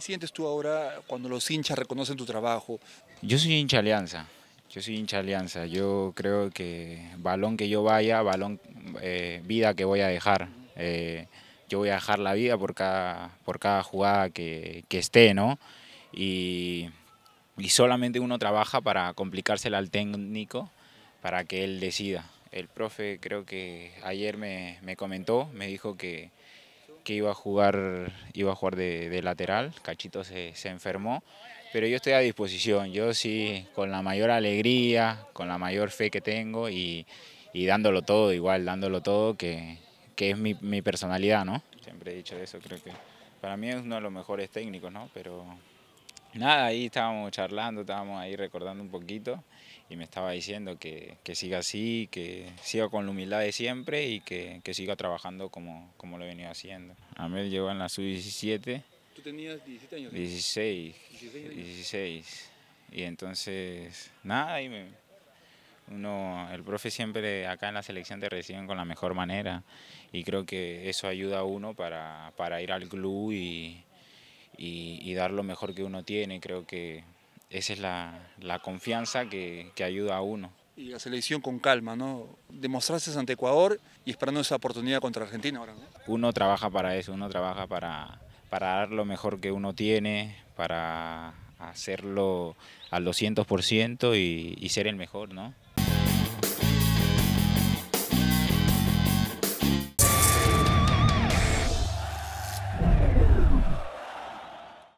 ¿Qué sientes tú ahora cuando los hinchas reconocen tu trabajo? Yo soy hincha Alianza. Yo soy hincha Alianza. Yo creo que balón que yo vaya, balón, eh, vida que voy a dejar. Eh, yo voy a dejar la vida por cada, por cada jugada que, que esté, ¿no? Y, y, solamente uno trabaja para complicársela al técnico para que él decida. El profe creo que ayer me, me comentó, me dijo que, iba a jugar, iba a jugar de, lateral, Cachito se, se, enfermó, pero yo estoy a disposición, yo sí, con la mayor alegría, con la mayor fe que tengo y, y dándolo todo, igual, dándolo todo, que, que es mi, mi personalidad, ¿no? Siempre he dicho eso, creo que para mí es uno de los mejores técnicos, ¿no? Pero Nada, ahí estábamos charlando, estábamos ahí recordando un poquito y me estaba diciendo que, que siga así, que siga con la humildad de siempre y que, que siga trabajando como, como lo he venido haciendo. Amel llegó en la sub-17. ¿Tú tenías 17 años? 16, 16, Y entonces, nada, y uno, el profe siempre acá en la selección te reciben con la mejor manera y creo que eso ayuda a uno para, para ir al club y y, dar lo mejor que uno tiene. Creo que esa es la, confianza que, ayuda a uno. Y la selección con calma, ¿no? Demostrarse ante Ecuador y esperando esa oportunidad contra Argentina ahora, Uno trabaja para eso, uno trabaja para, dar lo mejor que uno tiene, para hacerlo al 200% y, y ser el mejor, ¿no?